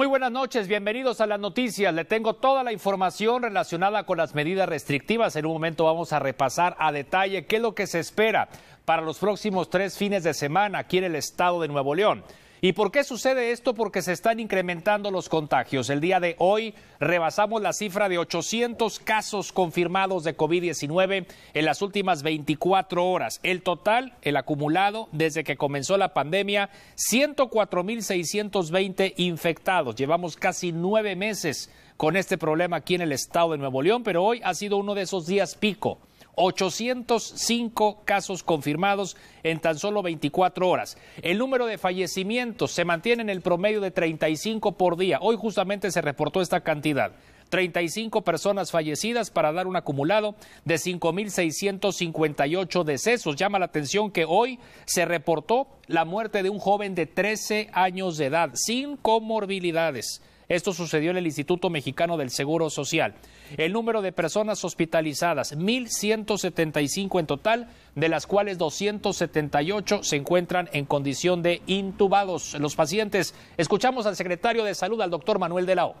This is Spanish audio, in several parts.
Muy buenas noches, bienvenidos a las noticias. Le tengo toda la información relacionada con las medidas restrictivas. En un momento vamos a repasar a detalle qué es lo que se espera para los próximos tres fines de semana aquí en el estado de Nuevo León. ¿Y por qué sucede esto? Porque se están incrementando los contagios. El día de hoy rebasamos la cifra de 800 casos confirmados de COVID-19 en las últimas 24 horas. El total, el acumulado desde que comenzó la pandemia, 104.620 infectados. Llevamos casi nueve meses con este problema aquí en el estado de Nuevo León, pero hoy ha sido uno de esos días pico 805 casos confirmados en tan solo 24 horas. El número de fallecimientos se mantiene en el promedio de 35 por día. Hoy justamente se reportó esta cantidad. 35 personas fallecidas para dar un acumulado de 5.658 decesos. Llama la atención que hoy se reportó la muerte de un joven de 13 años de edad sin comorbilidades. Esto sucedió en el Instituto Mexicano del Seguro Social. El número de personas hospitalizadas, 1.175 en total, de las cuales 278 se encuentran en condición de intubados. Los pacientes, escuchamos al secretario de Salud, al doctor Manuel de la O.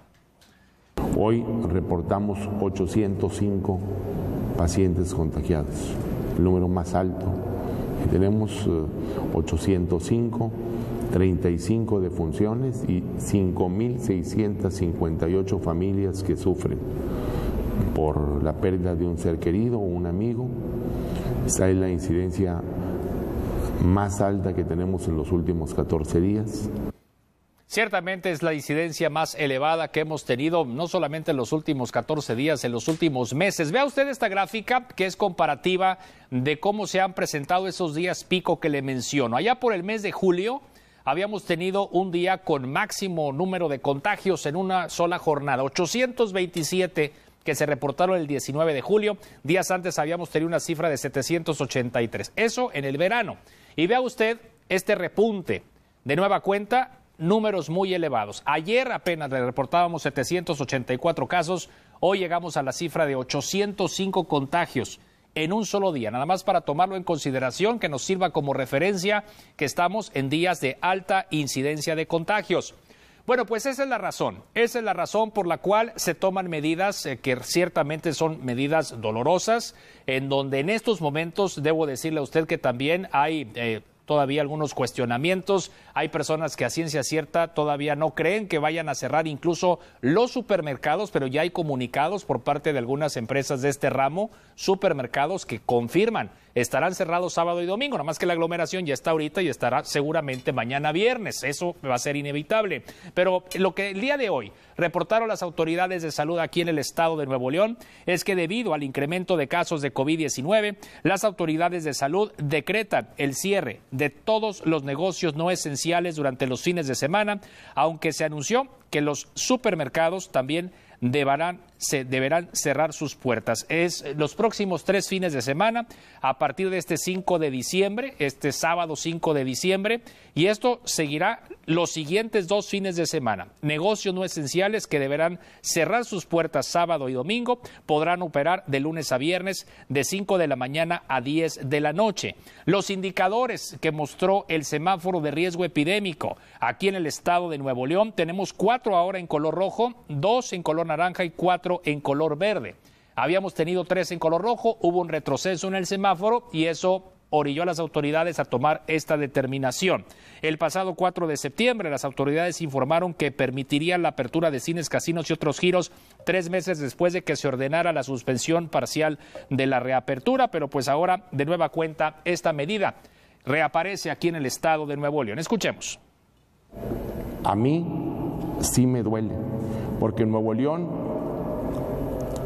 Hoy reportamos 805 pacientes contagiados, el número más alto. Tenemos 805 eh, 35 defunciones y 5.658 familias que sufren por la pérdida de un ser querido o un amigo. Esa es la incidencia más alta que tenemos en los últimos 14 días. Ciertamente es la incidencia más elevada que hemos tenido, no solamente en los últimos 14 días, en los últimos meses. Vea usted esta gráfica que es comparativa de cómo se han presentado esos días pico que le menciono. Allá por el mes de julio habíamos tenido un día con máximo número de contagios en una sola jornada, 827 que se reportaron el 19 de julio. Días antes habíamos tenido una cifra de 783. Eso en el verano. Y vea usted este repunte. De nueva cuenta, números muy elevados. Ayer apenas le reportábamos 784 casos, hoy llegamos a la cifra de 805 contagios en un solo día, nada más para tomarlo en consideración, que nos sirva como referencia que estamos en días de alta incidencia de contagios. Bueno, pues esa es la razón, esa es la razón por la cual se toman medidas eh, que ciertamente son medidas dolorosas, en donde en estos momentos debo decirle a usted que también hay eh, todavía algunos cuestionamientos. Hay personas que a ciencia cierta todavía no creen que vayan a cerrar incluso los supermercados, pero ya hay comunicados por parte de algunas empresas de este ramo, supermercados que confirman estarán cerrados sábado y domingo, nada más que la aglomeración ya está ahorita y estará seguramente mañana viernes, eso va a ser inevitable. Pero lo que el día de hoy reportaron las autoridades de salud aquí en el estado de Nuevo León es que debido al incremento de casos de COVID-19, las autoridades de salud decretan el cierre de todos los negocios no esenciales durante los fines de semana, aunque se anunció que los supermercados también deberán se deberán cerrar sus puertas. Es eh, los próximos tres fines de semana, a partir de este 5 de diciembre, este sábado 5 de diciembre, y esto seguirá los siguientes dos fines de semana. Negocios no esenciales que deberán cerrar sus puertas sábado y domingo podrán operar de lunes a viernes de 5 de la mañana a 10 de la noche. Los indicadores que mostró el semáforo de riesgo epidémico aquí en el estado de Nuevo León, tenemos cuatro ahora en color rojo, dos en color naranja y cuatro en color verde. Habíamos tenido tres en color rojo, hubo un retroceso en el semáforo y eso orilló a las autoridades a tomar esta determinación. El pasado 4 de septiembre, las autoridades informaron que permitirían la apertura de cines, casinos y otros giros tres meses después de que se ordenara la suspensión parcial de la reapertura, pero pues ahora, de nueva cuenta, esta medida reaparece aquí en el estado de Nuevo León. Escuchemos. A mí sí me duele, porque en Nuevo León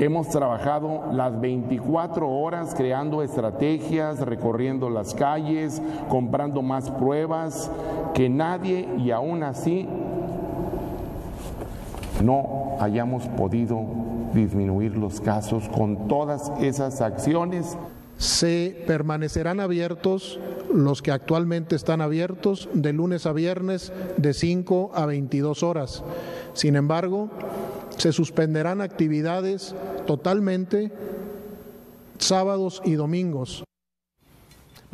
Hemos trabajado las 24 horas creando estrategias, recorriendo las calles, comprando más pruebas que nadie y aún así no hayamos podido disminuir los casos con todas esas acciones. Se permanecerán abiertos los que actualmente están abiertos de lunes a viernes de 5 a 22 horas. Sin embargo, se suspenderán actividades totalmente sábados y domingos.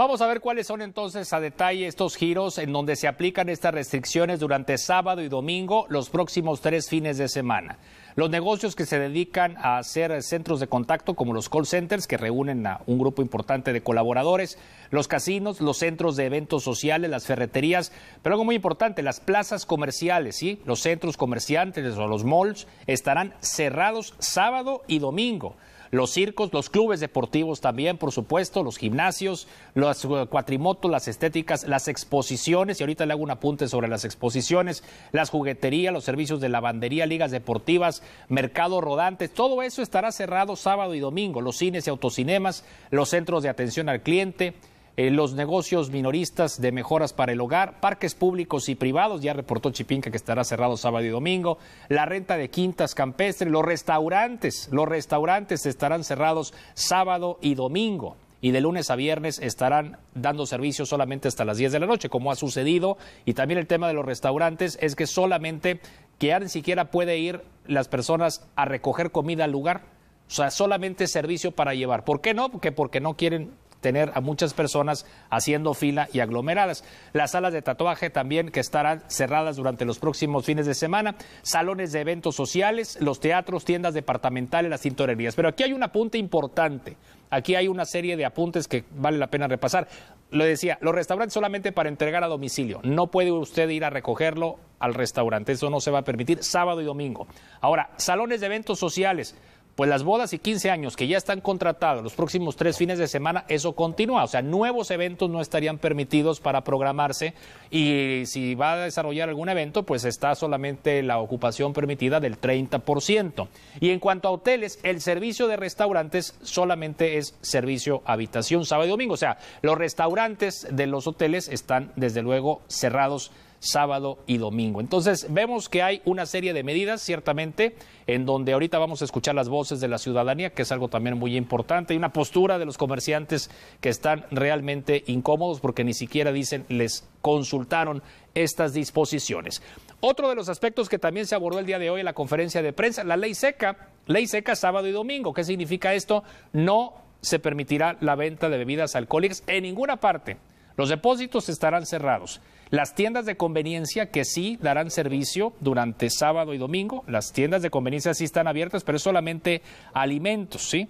Vamos a ver cuáles son entonces a detalle estos giros en donde se aplican estas restricciones durante sábado y domingo, los próximos tres fines de semana. Los negocios que se dedican a hacer centros de contacto, como los call centers, que reúnen a un grupo importante de colaboradores, los casinos, los centros de eventos sociales, las ferreterías, pero algo muy importante, las plazas comerciales, ¿sí? los centros comerciantes o los malls estarán cerrados sábado y domingo los circos, los clubes deportivos también, por supuesto, los gimnasios, los eh, cuatrimotos, las estéticas, las exposiciones, y ahorita le hago un apunte sobre las exposiciones, las jugueterías, los servicios de lavandería, ligas deportivas, mercados rodantes, todo eso estará cerrado sábado y domingo, los cines y autocinemas, los centros de atención al cliente, eh, los negocios minoristas de mejoras para el hogar, parques públicos y privados, ya reportó Chipinca que estará cerrado sábado y domingo, la renta de quintas campestres, los restaurantes, los restaurantes estarán cerrados sábado y domingo y de lunes a viernes estarán dando servicio solamente hasta las 10 de la noche, como ha sucedido. Y también el tema de los restaurantes es que solamente que ya ni siquiera puede ir las personas a recoger comida al lugar. O sea, solamente servicio para llevar. ¿Por qué no? Porque, porque no quieren tener a muchas personas haciendo fila y aglomeradas. Las salas de tatuaje también que estarán cerradas durante los próximos fines de semana, salones de eventos sociales, los teatros, tiendas departamentales, las tintorerías. Pero aquí hay un apunte importante. Aquí hay una serie de apuntes que vale la pena repasar. Lo decía, los restaurantes solamente para entregar a domicilio. No puede usted ir a recogerlo al restaurante. Eso no se va a permitir sábado y domingo. Ahora, salones de eventos sociales. Pues las bodas y 15 años que ya están contratados los próximos tres fines de semana, eso continúa. O sea, nuevos eventos no estarían permitidos para programarse y si va a desarrollar algún evento, pues está solamente la ocupación permitida del 30%. Y en cuanto a hoteles, el servicio de restaurantes solamente es servicio habitación sábado y domingo. O sea, los restaurantes de los hoteles están desde luego cerrados sábado y domingo. Entonces vemos que hay una serie de medidas, ciertamente, en donde ahorita vamos a escuchar las voces de la ciudadanía, que es algo también muy importante, y una postura de los comerciantes que están realmente incómodos porque ni siquiera dicen les consultaron estas disposiciones. Otro de los aspectos que también se abordó el día de hoy en la conferencia de prensa, la ley seca, ley seca sábado y domingo. ¿Qué significa esto? No se permitirá la venta de bebidas alcohólicas en ninguna parte los depósitos estarán cerrados. Las tiendas de conveniencia que sí darán servicio durante sábado y domingo, las tiendas de conveniencia sí están abiertas, pero solamente alimentos, ¿sí?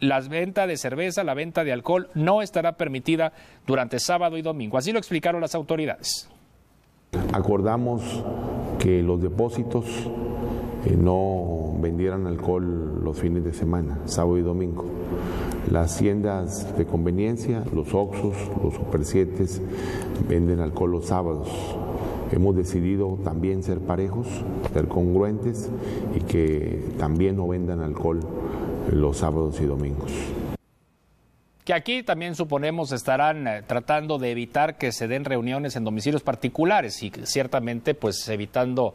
La venta de cerveza, la venta de alcohol no estará permitida durante sábado y domingo. Así lo explicaron las autoridades. Acordamos que los depósitos eh, no vendieran alcohol los fines de semana, sábado y domingo. Las tiendas de conveniencia, los Oxos, los Super 7 venden alcohol los sábados. Hemos decidido también ser parejos, ser congruentes y que también no vendan alcohol los sábados y domingos que aquí también suponemos estarán eh, tratando de evitar que se den reuniones en domicilios particulares y ciertamente pues evitando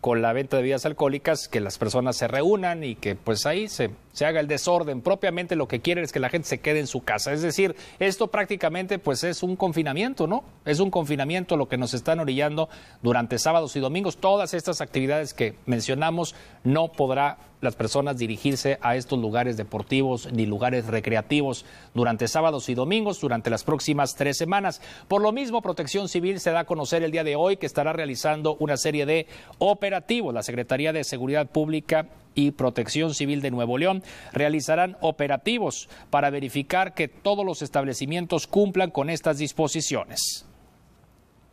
con la venta de bebidas alcohólicas que las personas se reúnan y que pues ahí se se haga el desorden. Propiamente lo que quiere es que la gente se quede en su casa. Es decir, esto prácticamente pues es un confinamiento, ¿no? Es un confinamiento lo que nos están orillando durante sábados y domingos. Todas estas actividades que mencionamos no podrá las personas dirigirse a estos lugares deportivos ni lugares recreativos durante sábados y domingos durante las próximas tres semanas. Por lo mismo, Protección Civil se da a conocer el día de hoy que estará realizando una serie de operativos. La Secretaría de Seguridad Pública y Protección Civil de Nuevo León realizarán operativos para verificar que todos los establecimientos cumplan con estas disposiciones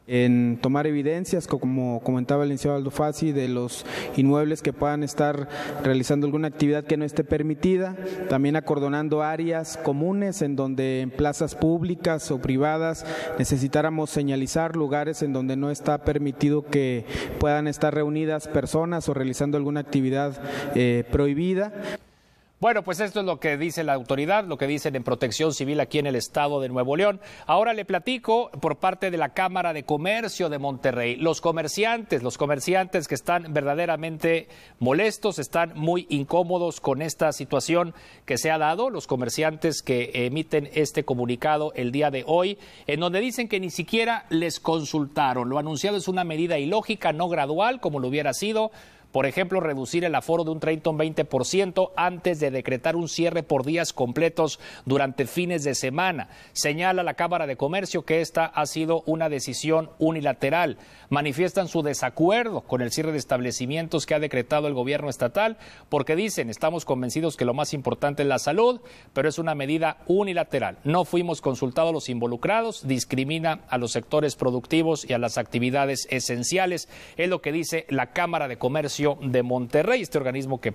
en tomar evidencias, como comentaba el licenciado Aldo Fassi, de los inmuebles que puedan estar realizando alguna actividad que no esté permitida, también acordonando áreas comunes en donde en plazas públicas o privadas necesitáramos señalizar lugares en donde no está permitido que puedan estar reunidas personas o realizando alguna actividad eh, prohibida. Bueno, pues esto es lo que dice la autoridad, lo que dicen en Protección Civil aquí en el estado de Nuevo León. Ahora le platico por parte de la Cámara de Comercio de Monterrey. Los comerciantes, los comerciantes que están verdaderamente molestos, están muy incómodos con esta situación que se ha dado. Los comerciantes que emiten este comunicado el día de hoy, en donde dicen que ni siquiera les consultaron. Lo anunciado es una medida ilógica, no gradual, como lo hubiera sido por ejemplo, reducir el aforo de un 30 o un 20% antes de decretar un cierre por días completos durante fines de semana. Señala la Cámara de Comercio que esta ha sido una decisión unilateral. Manifiestan su desacuerdo con el cierre de establecimientos que ha decretado el gobierno estatal porque dicen, estamos convencidos que lo más importante es la salud, pero es una medida unilateral. No fuimos consultados los involucrados, discrimina a los sectores productivos y a las actividades esenciales. Es lo que dice la Cámara de Comercio de Monterrey, este organismo que